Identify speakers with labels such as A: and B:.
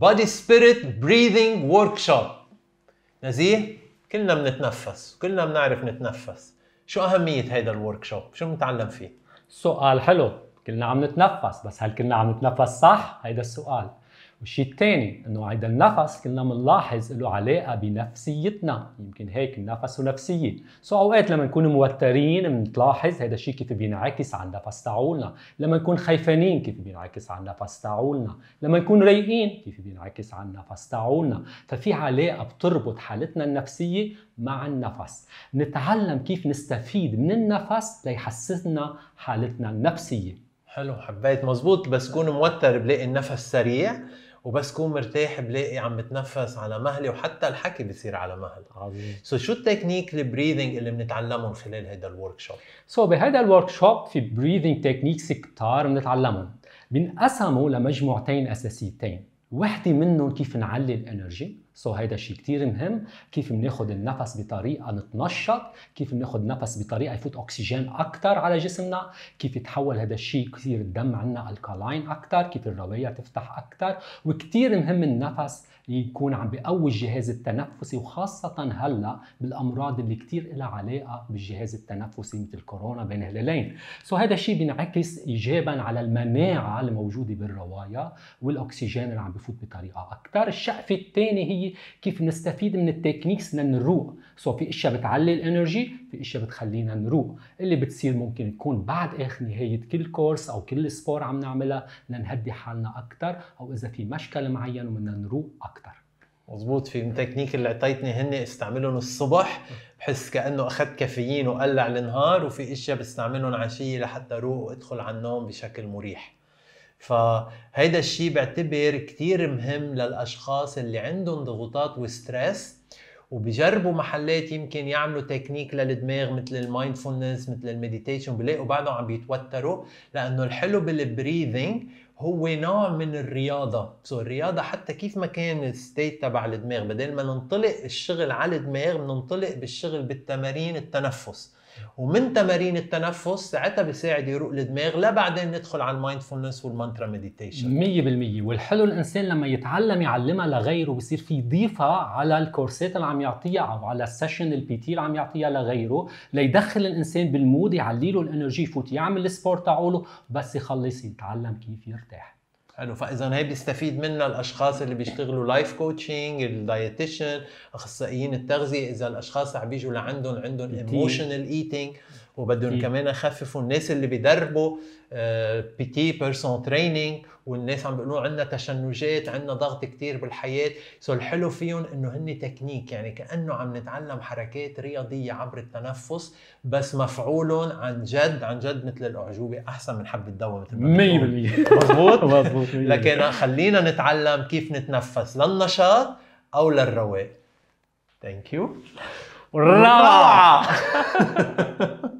A: Body Spirit Breathing Workshop نزيه كلنا
B: بنتنفس كلنا بنعرف نتنفس شو اهميه هيدا الورك شوب شو بنتعلم فيه سؤال حلو كلنا عم نتنفس بس هل كلنا عم نتنفس صح هيدا السؤال والشيء الثاني انه هيدا النفس كنا بنلاحظ له علاقه بنفسيتنا يمكن هيك النفس ونفسيه سو اوقات لما نكون موترين بنلاحظ هذا الشيء كيف بينعكس على النفس تاعولنا لما نكون خيفانين كيف بينعكس على النفس تاعولنا لما نكون رايقين كيف بينعكس على النفس تاعولنا ففي علاقه بتربط حالتنا النفسيه مع النفس نتعلم كيف نستفيد من النفس ليحسسنا حالتنا النفسيه
A: حلو حبيت مزبوط بس كون موتر بلاقي النفس سريع وبس كون مرتاح بلاقي عم بتنفس على مهلي وحتى الحكي بصير على مهل عظيم سو so شو
B: التكنيك البريذنج اللي بنتعلمهم خلال هذا الورك شوب سو so بهذا الورك شوب في بريذنج تكنيكس كتار بنتعلمهم بنقسمه لمجموعتين اساسيتين وحده منهم كيف نعلي الانرجي سو so, هيدا شيء كثير مهم كيف بناخد النفس بطريقه نتنشط كيف بناخد نفس بطريقه يفوت اكسجين اكثر على جسمنا كيف يتحول هذا الشيء كثير الدم عندنا الكالاين اكثر كيف الروايه تفتح اكثر وكثير مهم النفس يكون عم بقوي الجهاز التنفسي وخاصه هلا بالامراض اللي كثير لها علاقه بالجهاز التنفسي مثل كورونا بين هلالين سو so, هذا الشيء بينعكس ايجابا على المناعه الموجوده بالروايه والاكسجين اللي عم بفوت بطريقه اكثر الشقفه الثانيه هي كيف نستفيد من التكنيكس لنروق سو في اشياء بتعلي الانرجي في اشياء بتخلينا نروق اللي بتصير ممكن تكون بعد اخر نهايه كل كورس او كل سبور عم نعملها لنهدي حالنا اكثر او اذا في مشكل معين وبدنا نروق اكثر مضبوط في تكنيك اللي اعطيتني هن استعملهم الصبح
A: بحس كانه اخذت كافيين وقلع النهار وفي اشياء بستعملهم عشيه لحتى اروق وادخل على النوم بشكل مريح فهيدا الشيء بعتبر كتير مهم للاشخاص اللي عندهم ضغوطات وستريس وبيجربوا محلات يمكن يعملوا تكنيك للدماغ مثل المايندفولنس مثل المديتيشن بلاقوا بعدهم عم بيتوتروا لانه الحلو بالبريذنج هو نوع من الرياضه سو الرياضه حتى كيف ما كان الستيت تبع الدماغ بدل ما ننطلق الشغل على الدماغ بننطلق بالشغل بالتمارين التنفس ومن تمارين التنفس ساعتها بيساعد يروق الدماغ
B: لبعدين ندخل على المايندفولنس والمانترا مديتيشن 100% والحلو الانسان لما يتعلم يعلمها لغيره بصير في ضيفه على الكورسات اللي عم يعطيها او على السيشن البي تي اللي عم يعطيها لغيره ليدخل الانسان بالمود يعلي له الانرجي يفوت يعمل السبورت تاعوله بس يخلص يتعلم كيف يرفع مرتاح
A: حلو فاذا هي بيستفيد منها الاشخاص اللي بيشتغلوا لايف كوتشنج الدايتيشن اخصائيين التغذيه اذا الاشخاص عم بيجوا لعندهم عندهم ايموشنال ايتينج وبدهم كمان يخففوا الناس اللي بيدربوا بي تي بيرسون تريننج والناس عم بيقولوا عندنا تشنجات عندنا ضغط كثير بالحياه سو الحلو فيهم انه هن تكنيك يعني كانه عم نتعلم حركات رياضيه عبر التنفس بس مفعولهم عن جد عن جد مثل الاعجوبه احسن من حب الدواء مثل ما 100% مضبوط مضبوط لكن خلينا نتعلم كيف نتنفس للنشاط او للرواق ثانك يو الروعه